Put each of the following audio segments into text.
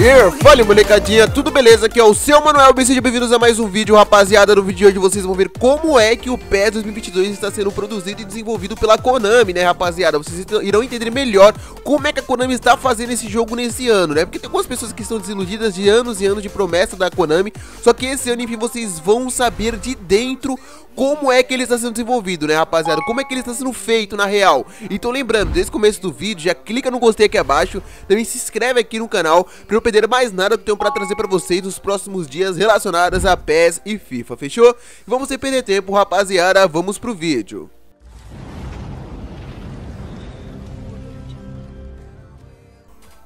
Here. Fala molecadinha, tudo beleza? Aqui é o seu Manuel, bem sejam bem-vindos a mais um vídeo Rapaziada, no vídeo de hoje vocês vão ver como é que o PES 2022 está sendo produzido e desenvolvido pela Konami, né rapaziada? Vocês então irão entender melhor como é que a Konami está fazendo esse jogo nesse ano, né? Porque tem algumas pessoas que estão desiludidas de anos e anos de promessa da Konami Só que esse ano, enfim, vocês vão saber de dentro como é que ele está sendo desenvolvido, né, rapaziada? Como é que ele está sendo feito na real? Então lembrando, desde o começo do vídeo, já clica no gostei aqui abaixo, também se inscreve aqui no canal para não perder mais nada que eu tenho para trazer para vocês nos próximos dias relacionados a PES e FIFA, fechou? vamos sem perder tempo, rapaziada, vamos pro vídeo.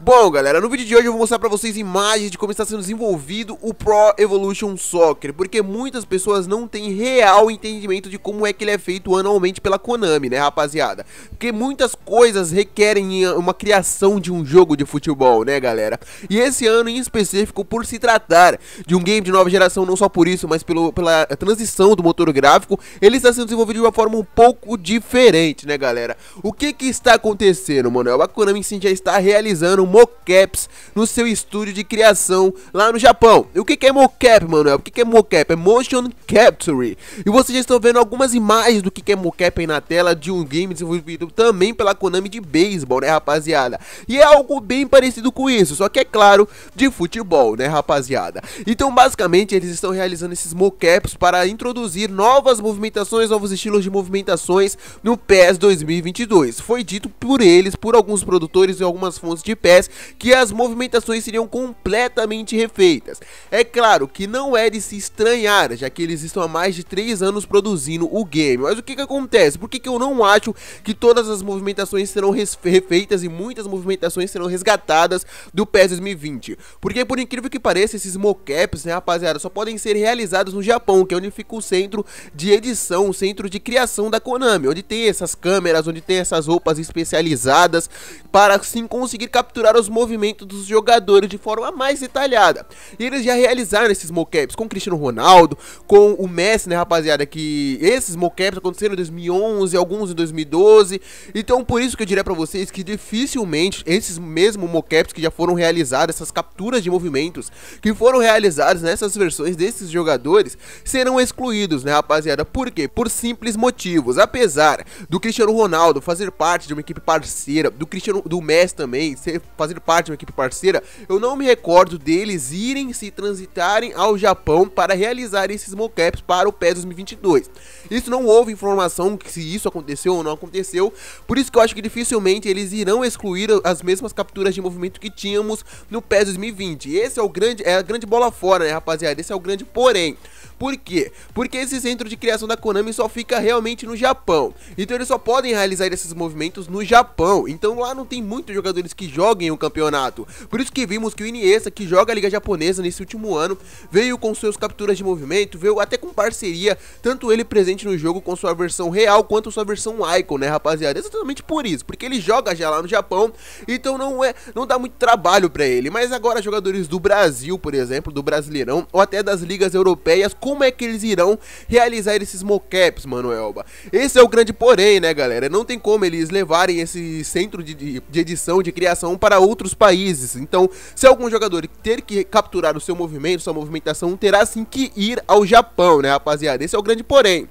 Bom, galera, no vídeo de hoje eu vou mostrar pra vocês imagens de como está sendo desenvolvido o Pro Evolution Soccer, porque muitas pessoas não têm real entendimento de como é que ele é feito anualmente pela Konami, né, rapaziada? Porque muitas coisas requerem uma criação de um jogo de futebol, né, galera? E esse ano em específico, por se tratar de um game de nova geração, não só por isso, mas pelo, pela transição do motor gráfico, ele está sendo desenvolvido de uma forma um pouco diferente, né, galera? O que que está acontecendo, Manuel? A Konami sim já está realizando mocaps no seu estúdio de criação lá no Japão. E o que, é mocap, Manuel? O que, é mocap? É motion capture. E vocês já estão vendo algumas imagens do que, que é mocap aí na tela de um game desenvolvido também pela Konami de beisebol, né, rapaziada? E é algo bem parecido com isso, só que é claro, de futebol, né, rapaziada? Então, basicamente, eles estão realizando esses mocaps para introduzir novas movimentações, novos estilos de movimentações no PES 2022. Foi dito por eles, por alguns produtores e algumas fontes de PES, ideias que as movimentações seriam completamente refeitas. É claro que não é de se estranhar, já que eles estão há mais de 3 anos produzindo o game. Mas o que, que acontece? Por que, que eu não acho que todas as movimentações serão refeitas e muitas movimentações serão resgatadas do PES 2020? Porque por incrível que pareça, esses mocaps, né rapaziada, só podem ser realizados no Japão, que é onde fica o centro de edição, o centro de criação da Konami, onde tem essas câmeras, onde tem essas roupas especializadas para sim conseguir capturar os movimentos dos jogadores de forma mais detalhada. E eles já realizaram esses mocaps com Cristiano Ronaldo, com o Messi, né, rapaziada, que esses mocaps aconteceram em 2011, alguns em 2012. Então, por isso que eu diria para vocês que dificilmente esses mesmos mocaps que já foram realizados, essas capturas de movimentos que foram realizadas nessas versões desses jogadores, serão excluídos, né, rapaziada? Por quê? Por simples motivos. Apesar do Cristiano Ronaldo fazer parte de uma equipe parceira, do Cristiano do Messi também ser, fazer parte de uma equipe parceira, eu não me recordo deles irem se transitarem ao Japão para realizar esses mocaps para o PES 2022. Isso não houve informação que se isso aconteceu ou não aconteceu, por isso que eu acho que dificilmente eles irão excluir as mesmas capturas de movimento que tínhamos no PES 2020. Esse é o grande é a grande bola fora, né, rapaziada? Esse é o grande porém. Por quê? Porque esse centro de criação da Konami só fica realmente no Japão. Então eles só podem realizar esses movimentos no Japão. Então lá não tem muitos jogadores que joguem um campeonato. Por isso que vimos que o Iniesta, que joga a Liga Japonesa nesse último ano, veio com suas capturas de movimento, veio até com parceria, tanto ele presente no jogo com sua versão real quanto sua versão Icon, né, rapaziada? Exatamente por isso, porque ele joga já lá no Japão, então não é, não dá muito trabalho para ele. Mas agora jogadores do Brasil, por exemplo, do Brasileirão ou até das ligas europeias, como é que eles irão realizar esses mocaps, Manoelba? Esse é o grande porém, né, galera? Não tem como eles levarem esse centro de, de edição de criação para para outros países. Então, se algum jogador ter que capturar o seu movimento, sua movimentação, terá sim que ir ao Japão, né, rapaziada? Esse é o grande porém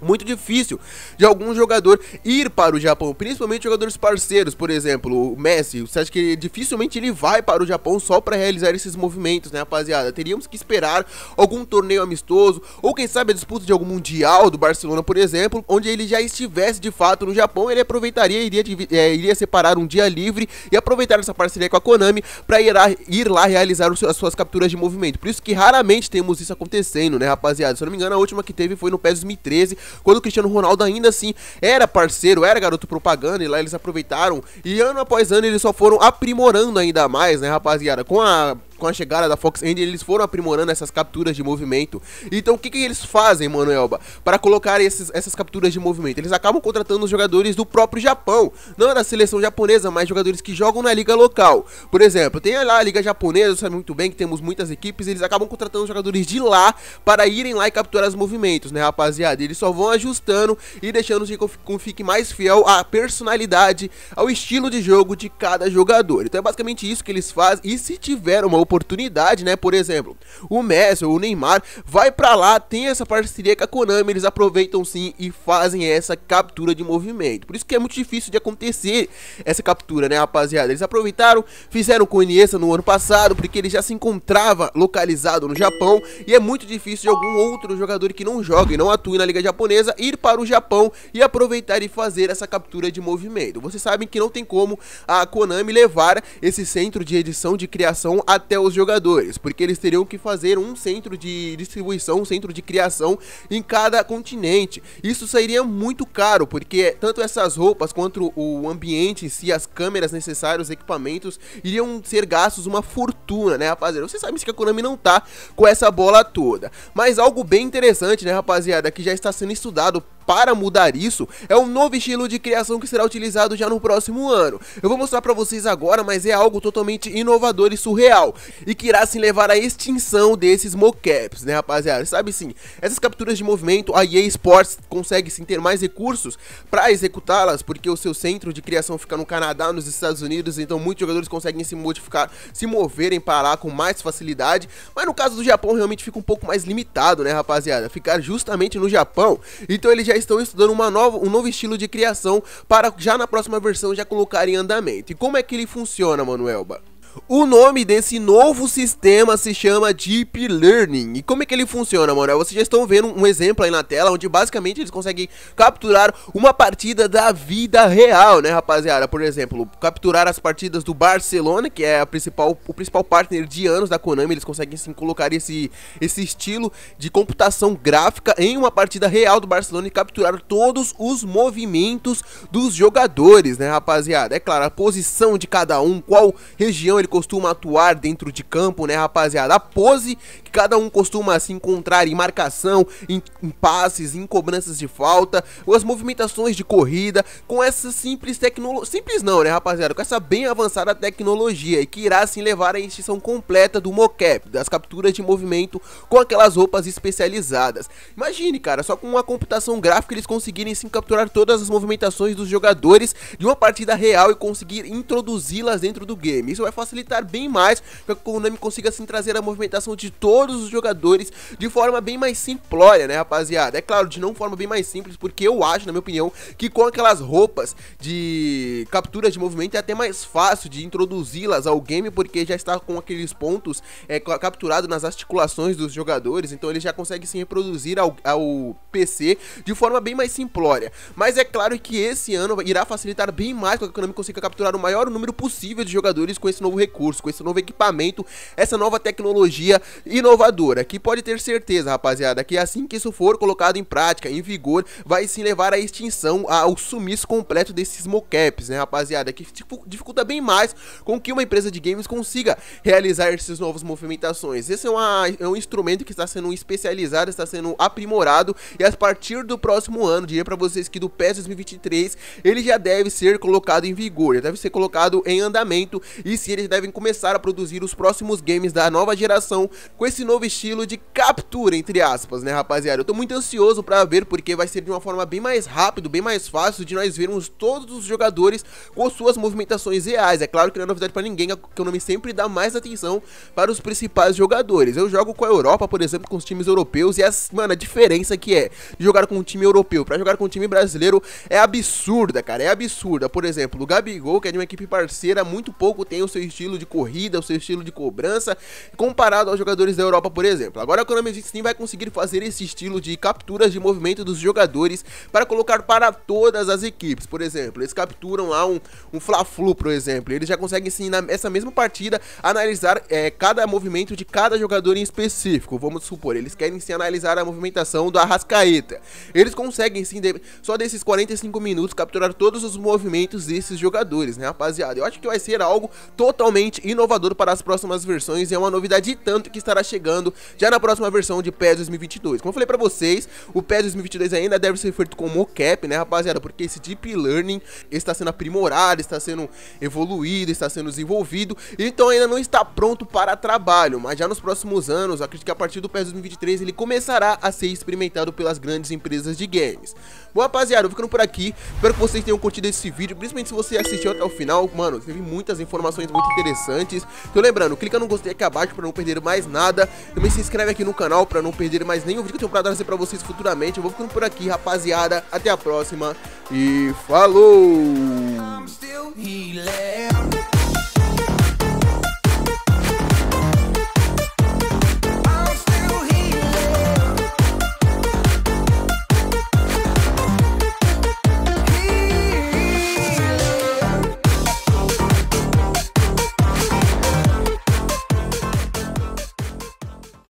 muito difícil de algum jogador ir para o Japão, principalmente jogadores parceiros, por exemplo, o Messi, você acha que dificilmente ele vai para o Japão só para realizar esses movimentos, né, rapaziada? Teríamos que esperar algum torneio amistoso ou quem sabe a disputa de algum mundial do Barcelona, por exemplo, onde ele já estivesse de fato no Japão, ele aproveitaria, iria, é, iria separar um dia livre e aproveitar essa parceria com a Konami para ir, ir, lá realizar os, as suas capturas de movimento. Por isso que raramente temos isso acontecendo, né, rapaziada? Se eu não me engano, a última que teve foi no PES 2013 quando o Cristiano Ronaldo ainda assim era parceiro, era garoto propaganda, e lá eles aproveitaram. E ano após ano eles só foram aprimorando ainda mais, né, rapaziada? Com a com a chegada da Fox Engine, eles foram aprimorando essas capturas de movimento. Então o que, que eles fazem, Elba, para colocar esses, essas capturas de movimento? Eles acabam contratando os jogadores do próprio Japão, não da seleção japonesa, mas jogadores que jogam na liga local. Por exemplo, tem lá a liga japonesa, sabe muito bem que temos muitas equipes, eles acabam contratando jogadores de lá para irem lá e capturar os movimentos, né, rapaziada? Eles só vão ajustando e deixando que um fique mais fiel à personalidade, ao estilo de jogo de cada jogador. Então é basicamente isso que eles fazem. E se tiver uma oportunidade, né? Por exemplo, o Messi ou o Neymar vai para lá, tem essa parceria com a Konami, eles aproveitam sim e fazem essa captura de movimento. Por isso que é muito difícil de acontecer essa captura, né, rapaziada? Eles aproveitaram, fizeram com o Iniesta no ano passado, porque ele já se encontrava localizado no Japão e é muito difícil de algum outro jogador que não joga e não atue na liga japonesa ir para o Japão e aproveitar e fazer essa captura de movimento. Vocês sabem que não tem como a Konami levar esse centro de edição de criação até até os jogadores, porque eles teriam que fazer um centro de distribuição, um centro de criação em cada continente. Isso sairia muito caro, porque tanto essas roupas quanto o ambiente, em si, as câmeras necessárias, os equipamentos, iriam ser gastos uma fortuna, né, rapaziada? Você sabe que a Konami não tá com essa bola toda. Mas algo bem interessante, né, rapaziada, que já está sendo estudado para mudar isso é um novo estilo de criação que será utilizado já no próximo ano. Eu vou mostrar para vocês agora, mas é algo totalmente inovador e surreal e que irá se levar à extinção desses mocaps, né, rapaziada? Sabe sim, essas capturas de movimento, a EA Sports consegue sim ter mais recursos para executá-las, porque o seu centro de criação fica no Canadá, nos Estados Unidos, então muitos jogadores conseguem se modificar, se moverem para lá com mais facilidade, mas no caso do Japão realmente fica um pouco mais limitado, né, rapaziada? Ficar justamente no Japão. Então ele já estão estudando uma nova, um novo estilo de criação para já na próxima versão já colocar em andamento. E como é que ele funciona, Manuelba? O nome desse novo sistema se chama Deep Learning. E como é que ele funciona, mano? Vocês já estão vendo um exemplo aí na tela, onde basicamente eles conseguem capturar uma partida da vida real, né, rapaziada? Por exemplo, capturar as partidas do Barcelona, que é a principal, o principal partner de anos da Konami. Eles conseguem sim colocar esse, esse estilo de computação gráfica em uma partida real do Barcelona e capturar todos os movimentos dos jogadores, né, rapaziada? É claro, a posição de cada um, qual região ele ele costuma atuar dentro de campo, né, rapaziada? A pose Cada um costuma se encontrar em marcação, em, em passes, em cobranças de falta, ou as movimentações de corrida, com essa simples tecnologia. Simples não, né, rapaziada? Com essa bem avançada tecnologia e que irá sim levar à extinção completa do mocap, das capturas de movimento com aquelas roupas especializadas. Imagine, cara, só com uma computação gráfica eles conseguirem sim capturar todas as movimentações dos jogadores de uma partida real e conseguir introduzi-las dentro do game. Isso vai facilitar bem mais para que o Konami consiga sim trazer a movimentação de todos todos os jogadores de forma bem mais simplória, né, rapaziada? É claro, de não forma bem mais simples, porque eu acho, na minha opinião, que com aquelas roupas de captura de movimento é até mais fácil de introduzi-las ao game, porque já está com aqueles pontos é, capturado nas articulações dos jogadores, então ele já consegue se reproduzir ao, ao PC de forma bem mais simplória. Mas é claro que esse ano irá facilitar bem mais para que a Konami consiga capturar o maior número possível de jogadores com esse novo recurso, com esse novo equipamento, essa nova tecnologia inovadora inovadora, que pode ter certeza, rapaziada, que assim que isso for colocado em prática, em vigor, vai se levar à extinção, ao sumiço completo desses mocaps, né, rapaziada, que tipo, dificulta bem mais com que uma empresa de games consiga realizar essas novas movimentações. Esse é, uma, é um instrumento que está sendo especializado, está sendo aprimorado, e a partir do próximo ano, diria para vocês que do PES 2023, ele já deve ser colocado em vigor, já deve ser colocado em andamento, e se eles devem começar a produzir os próximos games da nova geração com esse esse novo estilo de captura, entre aspas, né, rapaziada? Eu tô muito ansioso pra ver, porque vai ser de uma forma bem mais rápido, bem mais fácil de nós vermos todos os jogadores com suas movimentações reais. É claro que não é novidade pra ninguém, é que o nome sempre dá mais atenção para os principais jogadores. Eu jogo com a Europa, por exemplo, com os times europeus, e as, mano, a diferença que é de jogar com um time europeu pra jogar com um time brasileiro é absurda, cara, é absurda. Por exemplo, o Gabigol, que é de uma equipe parceira, muito pouco tem o seu estilo de corrida, o seu estilo de cobrança, comparado aos jogadores da Europa, por exemplo. Agora a Konami sim vai conseguir fazer esse estilo de capturas de movimento dos jogadores para colocar para todas as equipes. Por exemplo, eles capturam lá um, um Fla-Flu, por exemplo. Eles já conseguem sim, nessa mesma partida, analisar é, cada movimento de cada jogador em específico. Vamos supor, eles querem sim analisar a movimentação do Arrascaeta. Eles conseguem sim, de, só desses 45 minutos, capturar todos os movimentos desses jogadores, né, rapaziada? Eu acho que vai ser algo totalmente inovador para as próximas versões. É uma novidade tanto que estará chegando chegando já na próxima versão de PES 2022. Como eu falei pra vocês, o PES 2022 ainda deve ser feito com mocap, né, rapaziada? Porque esse Deep Learning está sendo aprimorado, está sendo evoluído, está sendo desenvolvido, então ainda não está pronto para trabalho, mas já nos próximos anos, acredito que a partir do PES 2023 ele começará a ser experimentado pelas grandes empresas de games. Bom, rapaziada, eu ficando por aqui. Espero que vocês tenham curtido esse vídeo, principalmente se você assistiu até o final. Mano, teve muitas informações muito interessantes. Então, lembrando, clica no gostei aqui abaixo pra não perder mais nada. Também se inscreve aqui no canal pra não perder mais nenhum vídeo que eu tenho pra trazer pra vocês futuramente. Eu vou ficando por aqui, rapaziada. Até a próxima e falou!